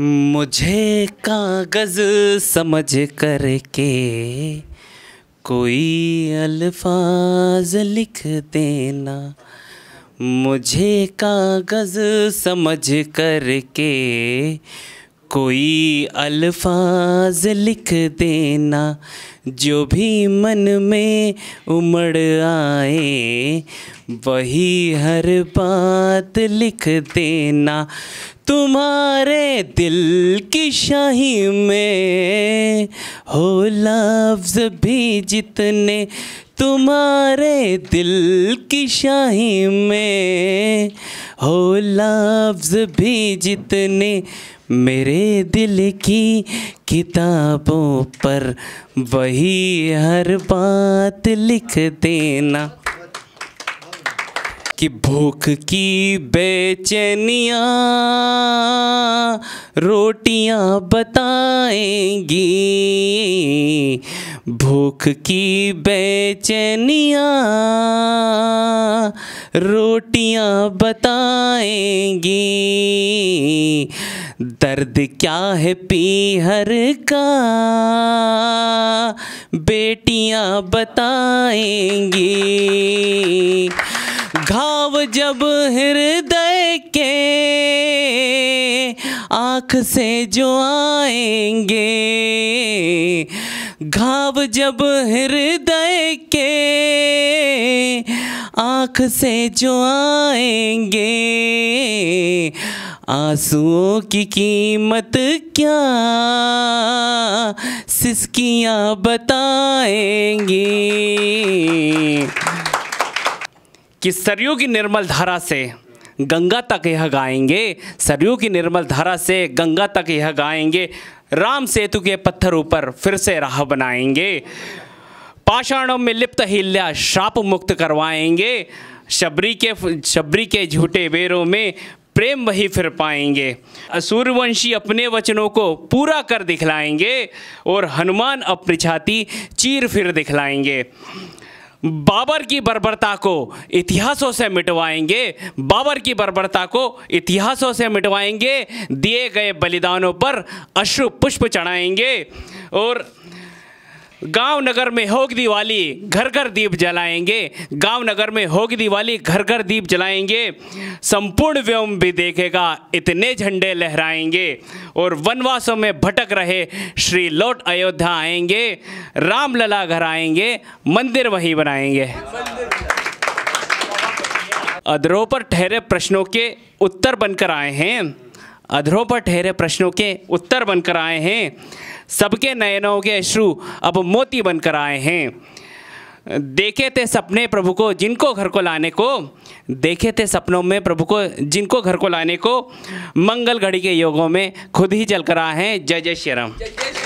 मुझे कागज समझ करके कोई अल्फाज लिख देना मुझे कागज समझ करके कोई अल्फाज लिख देना जो भी मन में उमड़ आए वही हर बात लिख देना तुम्हारे दिल की शाही में हो लफ्ज भी जितने तुम्हारे दिल की शाही में हो लफ्ज भी जितने मेरे दिल की किताबों पर वही हर बात लिख देना कि भूख की बेचैनियाँ रोटियाँ बताएंगी भूख की बेचैनियाँ रोटियाँ बताएंगी दर्द क्या है पीहर का बेटियाँ बताएंगी जब हृदय के आँख से जो आएंगे घाव जब हृदय के आँख से जो आएंगे आंसुओं की कीमत क्या सिसकियाँ बताएंगी कि सरयू की निर्मल धारा से गंगा तक यह गाएंगे सरयू की निर्मल धारा से गंगा तक यह गाएंगे राम सेतु के पत्थर ऊपर फिर से राह बनाएंगे पाषाणों में लिप्त हिल्या श्राप मुक्त करवाएंगे शबरी के शबरी के झूठे बेरों में प्रेम वही फिर पाएंगे सूर्यवंशी अपने वचनों को पूरा कर दिखलाएंगे और हनुमान अपनी छाती चीर फिर दिखलाएंगे बाबर की बर्बरता को इतिहासों से मिटवाएंगे बाबर की बर्बरता को इतिहासों से मिटवाएंगे दिए गए बलिदानों पर अश्रु पुष्प चढ़ाएंगे और गांव नगर में होगी दिवाली घर घर दीप जलाएंगे गांव नगर में होगी दिवाली घर घर दीप जलाएंगे संपूर्ण व्योम भी देखेगा इतने झंडे लहराएंगे और वनवासों में भटक रहे श्री लौट अयोध्या आएंगे रामलला घर आएंगे मंदिर वहीं बनाएंगे अधरों पर ठहरे प्रश्नों के उत्तर बनकर आए हैं अधरों पर ठहरे प्रश्नों के उत्तर बनकर आए हैं सबके नयनों के अश्रु अब मोती बनकर आए हैं देखे थे सपने प्रभु को जिनको घर को लाने को देखे थे सपनों में प्रभु को जिनको घर को लाने को मंगल घड़ी के योगों में खुद ही चल कर आए हैं जय जय श्री राम